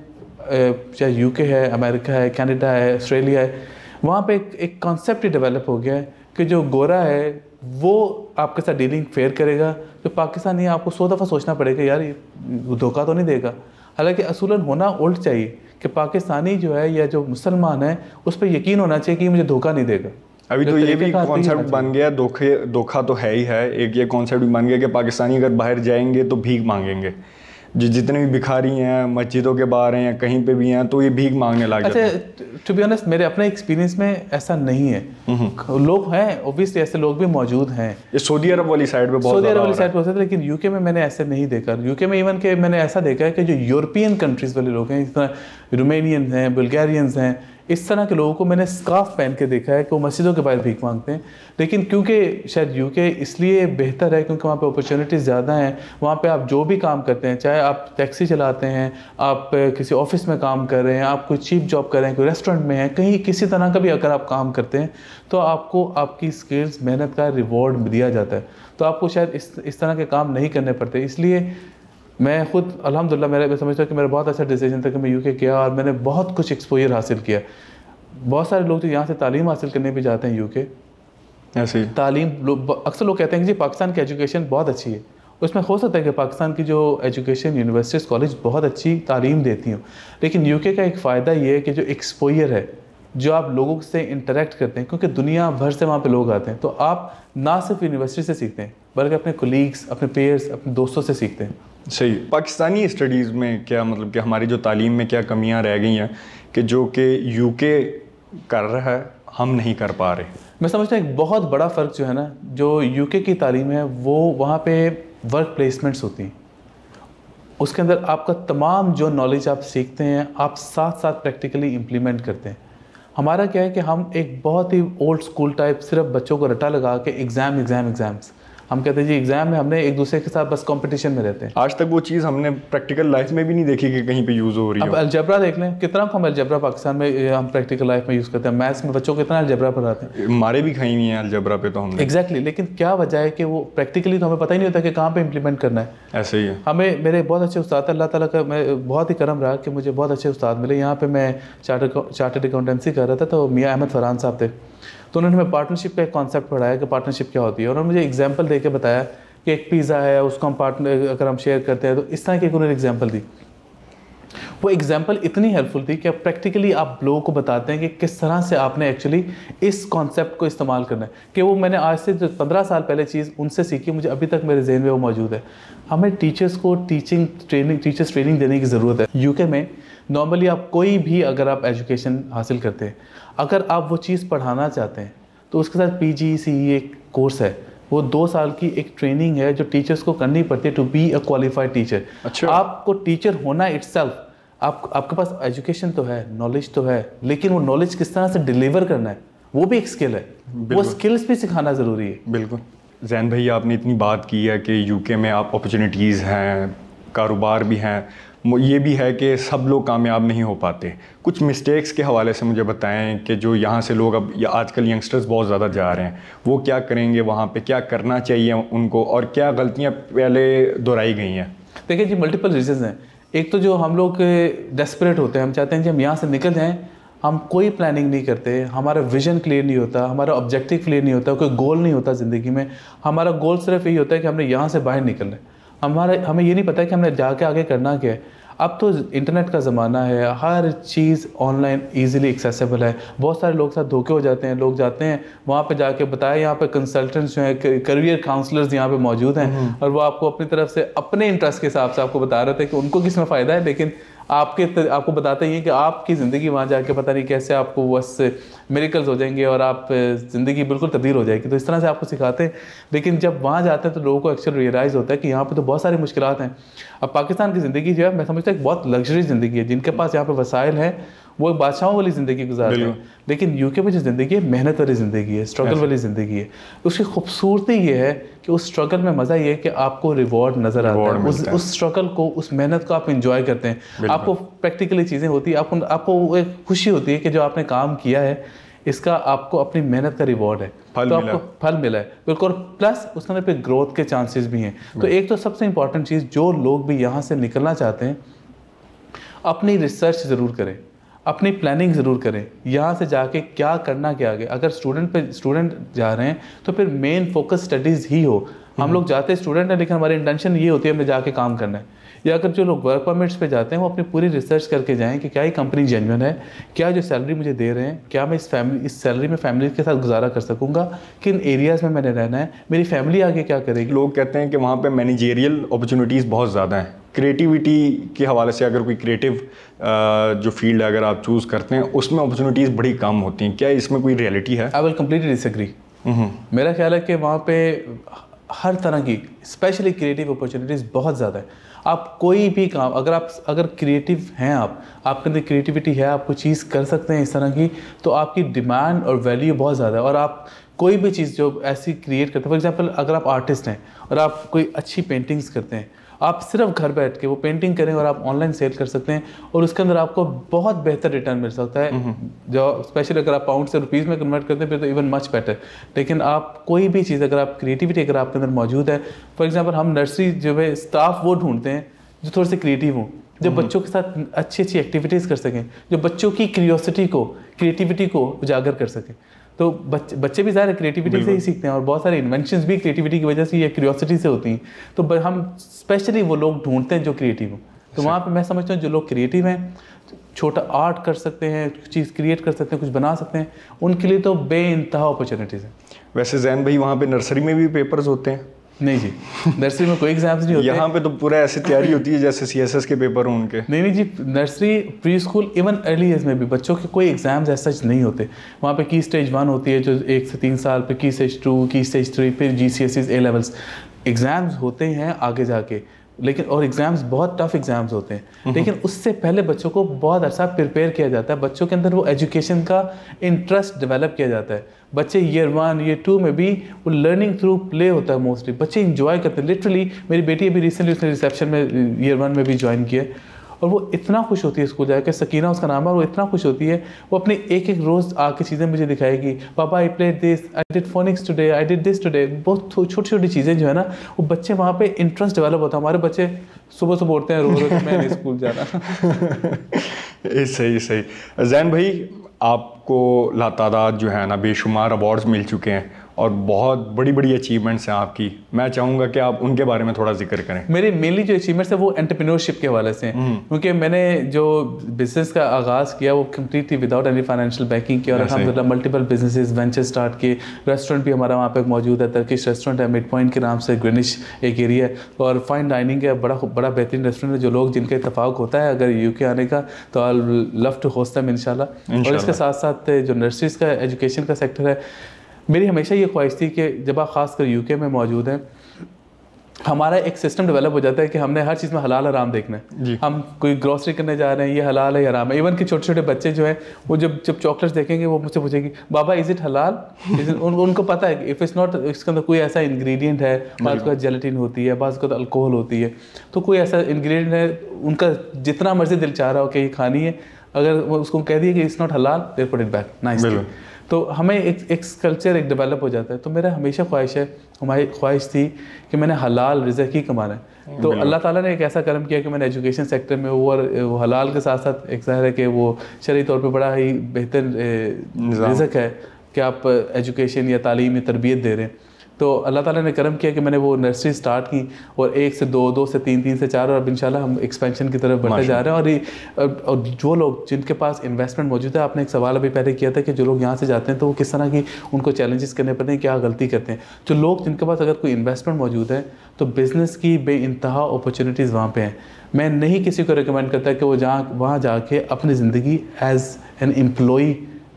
चाहे यूके है अमेरिका है कनाडा है ऑस्ट्रेलिया है वहाँ पे एक एक कॉन्सेप्ट ही डेवलप हो गया है कि जो गोरा है वो आपके साथ डीलिंग फेयर करेगा जो तो पाकिस्तानी आपको सौ दफ़ा सोचना पड़ेगा यार धोखा तो नहीं देगा हालांकि असूलन होना उल्ट चाहिए कि पाकिस्तानी जो है या जो मुसलमान है उस पर यकीन होना चाहिए कि मुझे धोखा नहीं देगा अभी तो, तो ये भी कॉन्सेप्ट तो बन गया धोखे धोखा तो है ही है एक ये कॉन्सेप्ट भी बन गया कि पाकिस्तानी अगर बाहर जाएंगे तो भीख मांगेंगे जो जितने भी भिखारी हैं मस्जिदों के बाहर हैं कहीं पे भी हैं तो ये भीख मांगने लगे अच्छा टू बी ऑनेस्ट मेरे अपने एक्सपीरियंस में ऐसा नहीं है लोग हैं ओबियसली ऐसे लोग भी मौजूद हैं ये सऊदी अरब वाली साइड पे बहुत सऊदी अरब वाली साइड पर होते लेकिन यूके में मैंने ऐसे नहीं देखा यूके में इवन के मैंने ऐसा देखा है कि जो यूरोपियन कंट्रीज़ वाले लोग हैं इस तरह रोमेनियन हैं बुल्गारियंस हैं इस तरह के लोगों को मैंने स्काफ पहन के देखा है कि वो मस्जिदों के बाहर भीख मांगते हैं लेकिन क्योंकि शायद यूके इसलिए बेहतर है क्योंकि वहाँ पे अपॉर्चुनिटीज़ ज़्यादा हैं वहाँ पे आप जो भी काम करते हैं चाहे आप टैक्सी चलाते हैं आप किसी ऑफिस में काम कर रहे हैं आप कोई चीप जॉब कर रहे हैं कोई रेस्टोरेंट में हैं कहीं किसी तरह का भी अगर आप काम करते हैं तो आपको आपकी स्किल्स मेहनत का रिवॉर्ड दिया जाता है तो आपको शायद इस इस तरह के काम नहीं करने पड़ते इसलिए मैं खुद अलहमदिल्ला मेरा मैं समझता हूँ कि मेरा बहुत अच्छा डिसीजन था कि मैं के किया और मैंने बहुत कुछ एक्सपोजर हासिल किया बहुत सारे लोग जो तो यहाँ से तालीम हासिल करने भी जाते हैं के ऐसे तालीम लो, अक्सर लोग कहते हैं कि जी पाकिस्तान की एजुकेशन बहुत अच्छी है उसमें हो सकता है कि पाकिस्तान की जो एजुकेशन यूनिवर्सिटीज़ कॉलेज बहुत अच्छी तालीम देती हूँ लेकिन यूके का एक फ़ायदा ये है कि जो एक्सपोयर है जो आप लोगों से इंटरेक्ट करते हैं क्योंकि दुनिया भर से वहाँ पे लोग आते हैं तो आप ना सिर्फ यूनिवर्सिटी से सीखते हैं बल्कि अपने कोलीग्स अपने पेयर्स अपने दोस्तों से सीखते हैं सही पाकिस्तानी स्टडीज़ में क्या मतलब कि हमारी जो तालीम में क्या कमियां रह गई हैं कि जो कि यूके कर रहा है हम नहीं कर पा रहे मैं समझता हूँ एक बहुत बड़ा फ़र्क जो है ना जो यूके की तालीम है वो वहाँ पे वर्क प्लेसमेंट्स होती हैं उसके अंदर आपका तमाम जो नॉलेज आप सीखते हैं आप साथ साथ प्रैक्टिकली इम्प्लीमेंट करते हैं हमारा क्या है कि हम एक बहुत ही ओल्ड स्कूल टाइप सिर्फ बच्चों को रटा लगा के एग्ज़ाम एग्ज़ाम एग्ज़ाम्स हम कहते हैं जी एग्जाम में हमने एक दूसरे के साथ बस कंपटीशन में रहते हैं आज तक वो चीज़ हमने प्रैक्टिकल लाइफ में भी नहीं देखी कि कहीं पे यूज़ हो रही है अब अलजबरा देख लें कितना हम अलजबरा पाकिस्तान में हम प्रैक्टिकल लाइफ में यूज़ करते हैं मैथ्स में बच्चों को कितना अलजबरा पढ़ाते हैं मारे भी खाई नहीं है अलजबरा पे तो हम एग्जैक्टली exactly, लेकिन क्या वजह है कि वो प्रैक्टिकली तो हमें पता ही नहीं होता कि कहाँ पर इम्प्लीमेंट करना है ऐसे ही है हमें मेरे बहुत अच्छे उस्ताद अल्लाह तला का मैं बहुत ही करम रहा कि मुझे बहुत अच्छे उस्ताद मिले यहाँ पर मैं चार्ट अकाउंटेंसी कर रहा था तो मियाँ अहमद फरहान साहब थे तो उन्होंने हमें पार्टनरशिप का एक कॉन्सेप्ट पढ़ाया कि पार्टनरशिप क्या होती है और उन्होंने मुझे एग्जाम्पल दे बताया कि एक पिज़्ज़ा है उसको हम पार्टनर अगर हम शेयर करते हैं तो इस तरह की एक उन्होंने एग्जाम्पल दी वो एग्जाम्पल इतनी हेल्पफुल थी कि आप प्रैक्टिकली आप लोगों को बताते हैं कि किस तरह से आपने एक्चुअली इस कॉन्सेप्ट को इस्तेमाल करना है कि वो मैंने आज से जो पंद्रह साल पहले चीज़ उनसे सीखी मुझे अभी तक मेरे जहन में वो मौजूद है हमें टीचर्स को टीचिंग ट्रेनिंग टीचर्स ट्रेनिंग देने की ज़रूरत है यूके में नॉर्मली आप कोई भी अगर आप एजुकेशन हासिल करते हैं अगर आप वो चीज़ पढ़ाना चाहते हैं तो उसके साथ पी जी सी एक कोर्स है वो दो साल की एक ट्रेनिंग है जो टीचर्स को करनी पड़ती है to be a qualified teacher अच्छा आपको टीचर होना सेल्फ आप आपके पास एजुकेशन तो है नॉलेज तो है लेकिन वो नॉलेज किस तरह से डिलीवर करना है वो भी एक स्किल है वो स्किल्स भी सिखाना ज़रूरी है बिल्कुल जैन भैया आपने इतनी बात की है कि यूके में आप अपॉर्चुनिटीज़ हैं कारोबार भी हैं ये भी है कि सब लोग कामयाब नहीं हो पाते कुछ मिस्टेक्स के हवाले से मुझे बताएं कि जो यहाँ से लोग अब या आजकल यंगस्टर्स बहुत ज़्यादा जा रहे हैं वो क्या करेंगे वहाँ पे क्या करना चाहिए उनको और क्या गलतियाँ पहले दोहराई गई हैं देखिए जी मल्टीपल रीजन हैं एक तो जो हम लोग डेस्परेट होते हैं हम चाहते हैं कि हम यहाँ से निकल जाएँ हम कोई प्लानिंग नहीं करते हमारा विजन क्लियर नहीं होता हमारा ऑब्जेक्टिव क्लियर नहीं होता कोई गोल नहीं होता ज़िंदगी में हमारा गोल सिर्फ यही होता है कि हमने यहाँ से बाहर निकलना है हमारे हमें ये नहीं पता कि हमने जाके आगे करना क्या है अब तो इंटरनेट का ज़माना है हर चीज़ ऑनलाइन इजीली एक्सेसिबल है बहुत सारे लोग साथ धोखे हो जाते हैं लोग जाते हैं वहाँ पे जाके बताए यहाँ पे कंसल्टेंट्स जो हैं करियर काउंसलर्स यहाँ पे मौजूद हैं हम्म। और वो आपको अपनी तरफ से अपने इंटरेस्ट के हिसाब से आपको बता रहे थे कि उनको किस में फ़ायदा है लेकिन आपके आपको बताते हैं कि आपकी ज़िंदगी वहाँ जाके पता नहीं कैसे आपको बस मेरिकल्स हो जाएंगे और आप ज़िंदगी बिल्कुल तब्दील हो जाएगी तो इस तरह से आपको सिखाते हैं लेकिन जब वहाँ जाते हैं तो लोगों को एक्चुअल रियलाइज़ होता है कि यहाँ पर तो बहुत सारी मुश्किल हैं अब पाकिस्तान की ज़िंदगी जो है मैं समझता हूँ बहुत लग्जरी ज़िंदगी है जिनके पास यहाँ पर वसाइल हैं वो एक बादशाहों वाली ज़िंदगी गुजार रहे हैं लेकिन यूके में जो ज़िंदगी है मेहनत वाली ज़िंदगी है स्ट्रगल वाली ज़िंदगी है उसकी खूबसूरती ये है कि उस स्ट्रगल में मज़ा ये है कि आपको रिवॉर्ड नज़र आता है उस उस स्ट्रगल को उस मेहनत को आप इंजॉय करते हैं आपको प्रैक्टिकली चीज़ें होती है आपको आपको एक खुशी होती है कि जो आपने काम किया है इसका आपको अपनी मेहनत का रिवॉर्ड है फल तो आपको फल मिला है बिल्कुल और प्लस उसमें पे ग्रोथ के चांसेस भी हैं तो एक तो सबसे इंपॉर्टेंट चीज़ जो लोग भी यहाँ से निकलना चाहते हैं अपनी रिसर्च ज़रूर करें अपनी प्लानिंग ज़रूर करें यहाँ से जाके क्या करना क्या आगे अगर स्टूडेंट पे स्टूडेंट जा रहे हैं तो फिर मेन फोकस स्टडीज़ ही हो हम हम्म। लोग जाते स्टूडेंट हैं लेकिन हमारी इंटेंशन ये होती है हमें जाके काम करना है या अगर जो लोग वर्क परमिट्स पे जाते हैं वो अपनी पूरी रिसर्च करके जाएँ कि क्या ये कंपनी जेन्यून है क्या जो सैलरी मुझे दे रहे हैं क्या मैं इस फैमिली इस सैलरी में फैमिली के साथ गुजारा कर सकूँगा किन एरियाज़ में मैंने रहना है मेरी फैमिली आगे क्या करेगी लोग कहते हैं कि वहाँ पर मैनेजेरियल अपॉर्चुनिटीज़ बहुत ज़्यादा हैं क्रिएटिविटी के हवाले से अगर कोई क्रिएटिव जो फील्ड अगर आप चूज़ करते हैं उसमें अपॉर्चुनिटीज़ बड़ी कम होती हैं क्या इसमें कोई रियलिटी है आई विल कम्प्लीटली डिसग्री मेरा ख्याल है कि वहाँ पे हर तरह की स्पेशली क्रिएटिव अपॉर्चुनिटीज़ बहुत ज़्यादा है आप कोई भी काम अगर आप अगर क्रिएटिव हैं आप आपके अंदर क्रिएटिविटी है आप कोई चीज़ कर सकते हैं इस तरह की तो आपकी डिमांड और वैल्यू बहुत ज़्यादा है और आप कोई भी चीज़ जो ऐसी क्रिएट करते हैं फॉर एग्ज़ाम्पल अगर आप आर्टिस्ट हैं और आप कोई अच्छी पेंटिंग्स करते हैं आप सिर्फ घर बैठ के वो पेंटिंग करें और आप ऑनलाइन सेल कर सकते हैं और उसके अंदर आपको बहुत बेहतर रिटर्न मिल सकता है हम्म, हम्म। जो स्पेशली अगर आप पाउंड से रुपीज़ में कन्वर्ट करते हैं फिर तो इवन मच बेटर लेकिन आप कोई भी चीज़ अगर आप क्रिएटिविटी अगर आपके अंदर मौजूद है फॉर एग्जाम्पल हम नर्सरी जो है स्टाफ वो ढूंढते हैं जो थोड़े से क्रिएटिव हों जो हम्म, बच्चों के साथ अच्छी अच्छी एक्टिविटीज़ कर सकें जो बच्चों की क्रियोसिटी को क्रिएटिविटी को उजागर कर सकें तो बच्चे बच्चे भी ज़्यादा क्रिएटिविटी से ही सीखते हैं और बहुत सारे इन्वेंशन भी क्रिएटिविटी की वजह से या क्यूरियोसिटी से होती हैं तो हम स्पेशली वो लोग ढूंढते हैं जो क्रिएटिव हों तो अच्छा। वहाँ पर मैं समझता हूँ जो लोग क्रिएटिव हैं छोटा आर्ट कर सकते हैं चीज़ क्रिएट कर सकते हैं कुछ बना सकते हैं उनके लिए तो बे अपॉर्चुनिटीज़ हैं वैसे जैन भाई वहाँ पे नर्सरी में भी पेपर्स होते हैं नहीं जी नर्सरी में कोई एग्जाम्स नहीं होते यहाँ पे तो पूरा ऐसे तैयारी <coughs> होती है जैसे सी के पेपर हों उनके नहीं नहीं जी nursery preschool even early age में भी बच्चों के कोई एग्जाम्स ऐसा नहीं होते वहाँ पे की स्टेज वन होती है जो एक से तीन साल पे की स्टेज टू की स्टेज थ्री फिर G C S A levels exams होते हैं आगे जाके लेकिन और एग्ज़ाम्स बहुत टफ एग्ज़ाम्स होते हैं हम्म। लेकिन उससे पहले बच्चों को बहुत अच्छा प्रिपेयर किया जाता है बच्चों के अंदर वो एजुकेशन का इंटरेस्ट डेवलप किया जाता है बच्चे ईयर वन ईयर टू में भी वो लर्निंग थ्रू प्ले होता है मोस्टली बच्चे इंजॉय करते हैं लिटरली मेरी बेटी अभी रिसेंटली उसने रिसेप्शन में ईयर वन में भी ज्वाइन किया और वो इतना खुश होती है स्कूल जाकर सकीना उसका नाम है और वो इतना खुश होती है वो अपने एक एक रोज़ आके चीज़ें मुझे दिखाएगी पापा I play this I did phonics today I did this today बहुत छोटी छोटी चीज़ें जो है ना वो बच्चे वहाँ पे इंटरेस्ट डेवलप होता है हमारे बच्चे सुबह सुबह उठते हैं रोज रोज में स्कूल जाना सही सही जैन भाई आप आपको लातादाद जो है ना बेशुमार अवार्ड्स मिल चुके हैं और बहुत बड़ी बड़ी अचीवमेंट्स हैं आपकी मैं चाहूँगा कि आप उनके बारे में थोड़ा जिक्र करें मेरी मेनली जो अचीवमेंट्स है वो एंटरप्रेन्योरशिप के हवाले से हैं हम्म। क्योंकि मैंने जो बिज़नेस का आगाज़ किया वो completely without any financial backing किया और अलहमदिल्ला मल्टीपल बिजनेस वेंचर स्टार्ट किए रेस्टोरेंट भी हमारा वहाँ पर मौजूद है तर्किश रेस्टोरेंट है मिड पॉइंट के नाम से ग्रेनिश एक एरिया है और फाइन डाइनिंग है बड़ा बड़ा बेहतरीन रेस्टोरेंट है जो लोग जिनका इतफाक़ होता है अगर यू के आने का तो I love to host them in और इसके साथ साथ जो नर्सरीज का एजुकेशन का सेक्टर है मेरी हमेशा ये ख्वाहिश थी कि जब आप ख़ास कर यूके में मौजूद हैं हमारा एक सिस्टम डेवलप हो जाता है कि हमने हर चीज़ में हलाल आराम देखना है हम कोई ग्रॉसरी करने जा रहे हैं ये हलाल है आराम है इवन के छोटे छोटे बच्चे जो हैं वो जब जब चॉकलेट्स देखेंगे वो मुझसे पूछेंगे बाबा इज़ इट हलाल इज उन, उनको पता है कि इफ़ इज़ नॉट इसके अंदर कोई ऐसा इंग्रेडिएंट है उसके बाद जेलेटिन होती है उसके बाद अल्कोहल होती है तो कोई ऐसा इंग्रेडिएंट है उनका जितना मर्जी दिल चाह रहा हो कि ये खानी है अगर उसको कह दिए कि इट्स नॉट हलाल there put it back nice तो हमें एक एक कल्चर एक डेवलप हो जाता है तो मेरा हमेशा ख्वाहिश है हमारी ख्वाहिश थी कि मैंने हलाल रिजक ही कमाना है हाँ। तो अल्लाह ताला ने एक ऐसा कर्म किया कि मैंने एजुकेशन सेक्टर में वो और वो हलाल के साथ साथ एक ज़ाहिर है कि वो शरी तौर पर बड़ा ही बेहतर रिजक है कि आप एजुकेशन या तालीम या तरबियत दे रहे हैं तो अल्लाह ताला ने करम किया कि मैंने वो नर्सरी स्टार्ट की और एक से दो दो से तीन तीन से चार और अब इन हम एक्सपेंशन की तरफ बढ़ते जा रहे हैं और और जो लोग जिनके पास इन्वेस्टमेंट मौजूद है आपने एक सवाल अभी पहले किया था कि जो लोग यहाँ से जाते हैं तो वो किस तरह की उनको चैलेंजेस करने पड़ते हैं क्या गलती करते हैं जो लोग जिनके पास अगर कोई इन्वेस्टमेंट मौजूद है तो बिज़नेस की बे इंतहा अपॉर्चुनिटीज़ वहाँ पर हैं मैं नहीं किसी को रिकमेंड करता कि वो जहाँ वहाँ जाके अपनी ज़िंदगी एज़ एन एम्प्लॉ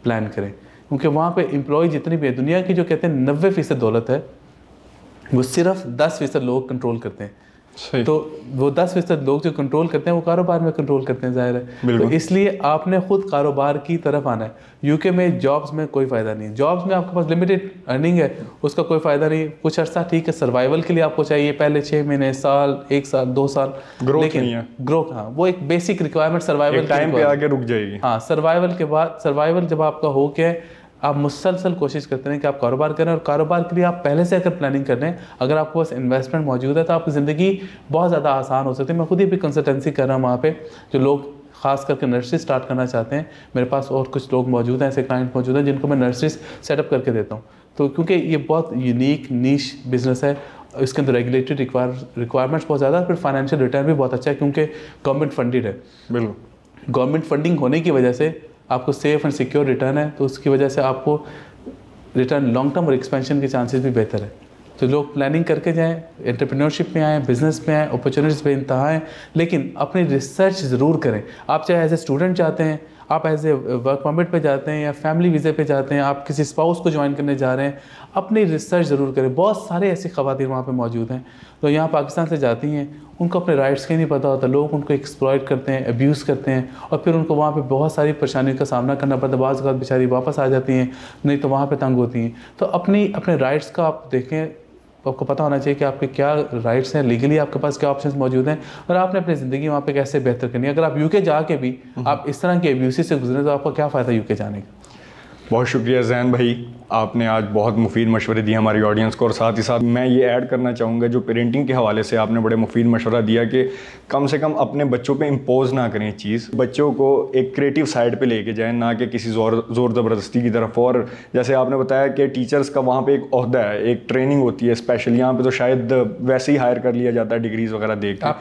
प्लान करें क्योंकि वहाँ पे एम्प्लॉय जितनी भी है दुनिया की जो कहते हैं नबे फ़ीसद दौलत है वो सिर्फ दस फीसद लोग कंट्रोल करते हैं तो वो दस फीसद लोग जो कंट्रोल करते हैं वो कारोबार में कंट्रोल करते हैं जाहिर है तो इसलिए आपने खुद कारोबार की तरफ आना है यूके में जॉब्स में कोई फ़ायदा नहीं जॉब्स में आपके पास लिमिटेड अर्निंग है उसका कोई फ़ायदा नहीं कुछ अर्सा ठीक है सर्वाइवल के लिए आपको चाहिए पहले छः महीने साल एक साल दो साल लेकिन ग्रो हाँ वो एक बेसिक रिक्वायरमेंट सर्वाइवल टाइम पे आगे रुक जाएगी हाँ सर्वाइवल के बाद सर्वाइवल जब आपका हो गया आप मुसलसल कोशिश करते रहें कि आप कारोबार करें और कारोबार के लिए आप पहले से अगर प्लानिंग कर रहे हैं अगर आपके पास इन्वेस्टमेंट मौजूद है तो आपकी ज़िंदगी बहुत ज़्यादा आसान हो सकती है मैं खुद ही भी कंसल्टेंसी कर रहा हूँ वहाँ पर जो लोग खास करके नर्सरी स्टार्ट करना चाहते हैं मेरे पास और कुछ लोग मौजूद हैं ऐसे क्लाइंट मौजूद हैं जिनको मैं नर्सरी सेटअप करके देता हूँ तो क्योंकि ये बहुत यूनिक नीच बिज़नेस है इसके अंदर रेगुलेटरी रिक्वायरमेंट्स बहुत ज़्यादा फिर फाइनेंशियल रिटर्न भी बहुत अच्छा है क्योंकि गवर्नमेंट फंडेड है बिल्कुल गवर्नमेंट फंडिंग होने की वजह से आपको सेफ एंड सिक्योर रिटर्न है तो उसकी वजह से आपको रिटर्न लॉन्ग टर्म और एक्सपेंशन के चांसेस भी बेहतर है तो लोग प्लानिंग करके जाएँ एंटरप्रेन्योरशिप में आएँ बिजनेस में आएँ अपॉर्चुनिटीज़ पर इंतहा लेकिन अपनी रिसर्च ज़रूर करें आप चाहे एज ए स्टूडेंट जाते हैं आप एज ए वर्क परमिट पे जाते हैं या फैमिली वीज़े पे जाते हैं आप किसी स्पाउस को ज्वाइन करने जा रहे हैं अपनी रिसर्च ज़रूर करें बहुत सारे ऐसी खातन वहाँ पर मौजूद हैं जो तो यहाँ पाकिस्तान से जाती हैं उनको अपने राइट्स का नहीं पता होता लोग उनको एक्सप्लॉयट करते हैं अब्यूज़ करते हैं और फिर उनको वहाँ पर बहुत सारी परेशानियों का सामना करना पड़ता है बाज़ बेचारी वापस आ जाती हैं नहीं तो वहाँ पर तंग होती हैं तो अपनी अपने राइट्स का आप देखें तो आपको पता होना चाहिए कि आपके क्या राइट्स हैं लीगली आपके पास क्या ऑप्शन मौजूद हैं और आपने अपनी ज़िंदगी वहाँ पे कैसे बेहतर करनी है अगर आप यूके जाके भी हम्म। आप इस तरह के एब्यूसी से गुजरें तो आपका क्या फ़ायदा यूके जाने का बहुत शुक्रिया जैन भाई आपने आज बहुत मुफीद मशवरे दिए हमारी ऑडियंस को और साथ ही साथ मैं ये ऐड करना चाहूँगा जो पेरेंटिंग के हवाले से आपने बड़े मुफीद मशवरा दिया कि कम से कम अपने बच्चों पे इम्पोज ना करें चीज़ बच्चों को एक क्रिएटिव साइड पे लेके जाएं ना कि किसी ज़ोर ज़ोर ज़बरदस्ती की तरफ और जैसे आपने बताया कि टीचर्स का वहाँ पर एक अहदा है एक ट्रेनिंग होती है स्पेशल यहाँ पर तो शायद वैसे ही हायर कर लिया जाता है डिग्रीज़ वगैरह देख आप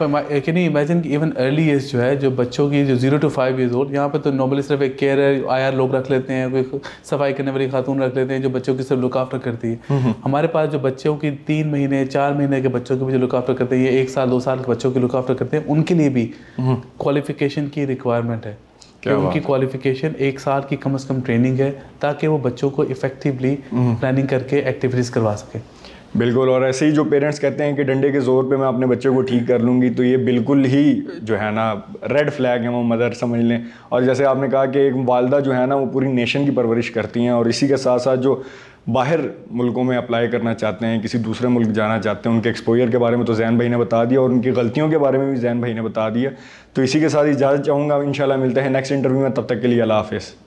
इमेजिन इवन अर्ली एज जो है जो बच्चों की जो zero to five years old यहाँ पर तो नॉर्मली सिर्फ एक केयर आयर लोग रख लेते हैं कोई सफाई करने वाली खातून रख लेते हैं हैं जो बच्चों की सिर्फ लुक करती है हम्म, हम्म। हमारे पास जो बच्चों की तीन महीने चार महीने के बच्चों की भी जो लुक करते हैं या एक साल दो साल के बच्चों की लुक करते हैं उनके लिए भी क्वालिफिकेशन हम्म, की रिक्वायरमेंट है उनकी क्वालिफिकेशन एक साल की कम से कम ट्रेनिंग है ताकि वो बच्चों को इफेक्टिवली प्लानिंग करके एक्टिविटीज़ करवा सके बिल्कुल और ऐसे ही जो पेरेंट्स कहते हैं कि डंडे के ज़ोर पे मैं अपने बच्चे को ठीक कर लूँगी तो ये बिल्कुल ही जो है ना रेड फ्लैग है वो मदर समझ लें और जैसे आपने कहा कि एक वालदा जो है ना वो पूरी नेशन की परवरिश करती हैं और इसी के साथ साथ जो बाहर मुल्कों में अप्लाई करना चाहते हैं किसी दूसरे मुल्क जाना चाहते हैं उनके एक्सपोजर के बारे में तो जैन भाई ने बता दिया और उनकी गलतियों के बारे में भी जैन भाई ने बता दिया तो इसी के साथ इजाज़त चाहूँगा इन मिलते हैं नेक्स्ट इंटरव्यू में तब तक के लिए अला हाफ